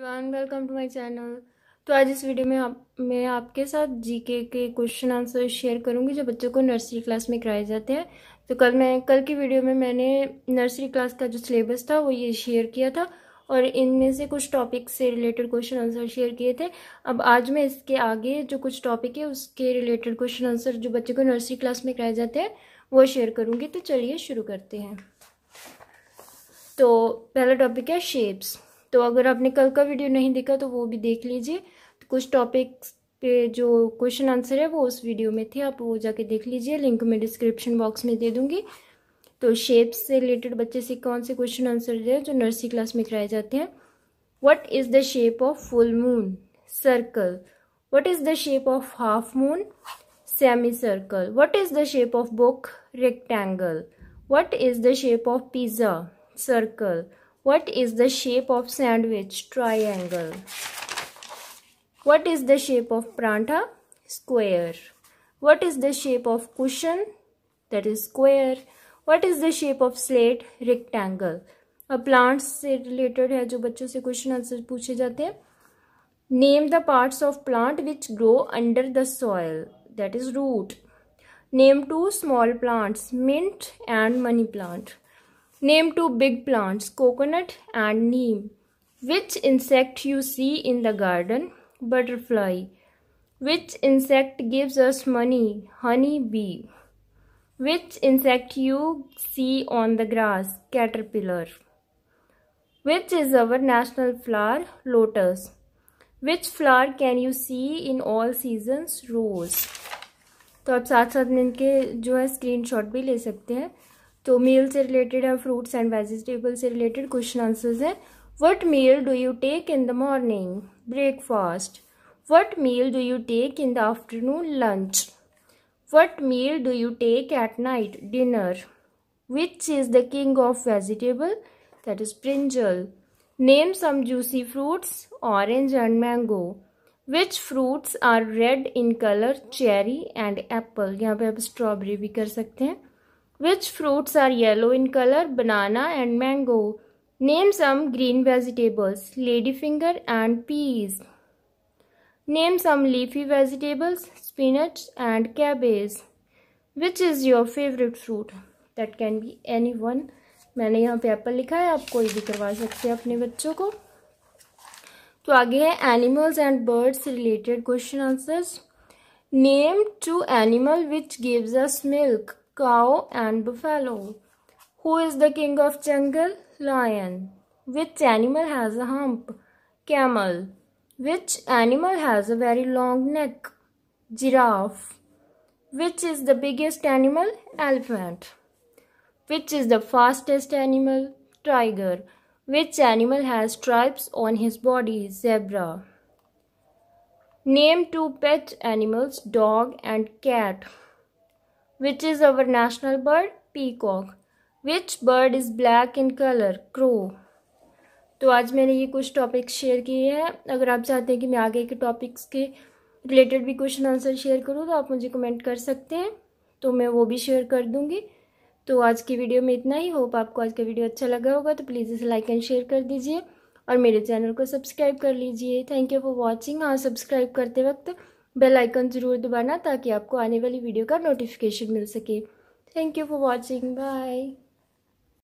Everyone welcome to my channel तो आज इस वीडियो में आप मैं आपके साथ जीके के क्वेश्चन आंसर शेयर करूंगी जो बच्चों को नर्सरी क्लास में कराए जाते हैं तो कल मैं कल की वीडियो में मैंने नर्सरी क्लास का जो सिलेबस था वो ये शेयर किया था और इनमें से कुछ टॉपिक से रिलेटेड क्वेश्चन आंसर शेयर किए थे अब आज मैं इसके आगे जो कुछ टॉपिक है उसके रिलेटेड क्वेश्चन आंसर जो बच्चों को नर्सरी क्लास में कराए जाते हैं वो शेयर करूँगी तो चलिए शुरू करते हैं तो पहला टॉपिक है शेप्स तो अगर आपने कल का वीडियो नहीं देखा तो वो भी देख लीजिए तो कुछ टॉपिक्स पे जो क्वेश्चन आंसर है वो उस वीडियो में थे आप वो जाके देख लीजिए लिंक मैं डिस्क्रिप्शन बॉक्स में दे दूँगी तो शेप्स से रिलेटेड बच्चे से कौन से क्वेश्चन आंसर दे जो नर्सरी क्लास में कराए जाते हैं what is the shape of full moon circle what is the shape of half moon semi circle what is the shape of book rectangle what is the shape of pizza circle What is the shape of sandwich triangle? What is the shape of pranta? Square. What is the shape of cushion? That is square. What is the shape of slate? Rectangle. A plant से related है जो बच्चों से question answer पूछे जाते हैं. Name the parts of plant which grow under the soil. That is root. Name two small plants, mint and money plant. Name two big plants, coconut and neem. Which insect you see in the garden? Butterfly. Which insect gives us money? Honey bee. Which insect you see on the grass? Caterpillar. Which is our national flower? Lotus. Which flower can you see in all seasons? Rose. तो आप साथ साथ में इनके जो है screenshot भी ले सकते हैं तो मील से रिलेटेड है फ्रूट्स एंड वेजिटेबल से रिलेटेड क्वेश्चन आंसर्स हैं what meal do you take in the morning breakfast what meal do you take in the afternoon lunch what meal do you take at night dinner which is the king of vegetable that is brinjal. Name some juicy fruits, orange and mango. Which fruits are red in color? Cherry and apple. यहाँ पे आप strawberry भी कर सकते हैं Which fruits are yellow in color? Banana and mango. Name some green vegetables. Ladyfinger and peas. Name some leafy vegetables. Spinach and cabbage. Which is your favorite fruit? That can be any one. मैंने यहाँ पे Apple लिखा है आप कोई भी करवा सकते हैं अपने बच्चों को तो आगे है animals and birds related question answers name two animal which gives us milk cow and buffalo. Who is the king of jungle? Lion. Which animal has a hump? Camel. Which animal has a very long neck? Giraffe. Which is the biggest animal? Elephant. Which is the fastest animal? Tiger. Which animal has stripes on his body? Zebra. Name two pet animals, dog and cat. Which is our national bird? Peacock. Which bird is black in color? Crow. तो आज मैंने ये कुछ topics share किए हैं अगर आप चाहते हैं कि मैं आगे के टॉपिक्स के रिलेटेड भी क्वेश्चन आंसर शेयर करूँ तो आप मुझे कमेंट कर सकते हैं तो मैं वो भी शेयर कर दूँगी तो आज की वीडियो में इतना ही होप आपको आज का वीडियो अच्छा लगा होगा तो प्लीज़ इसे लाइक एंड शेयर कर दीजिए और मेरे चैनल को सब्सक्राइब कर लीजिए थैंक यू फॉर वॉचिंग हाँ सब्सक्राइब करते वक्त बेल आइकन ज़रूर दबाना ताकि आपको आने वाली वीडियो का नोटिफिकेशन मिल सके thank you for watching bye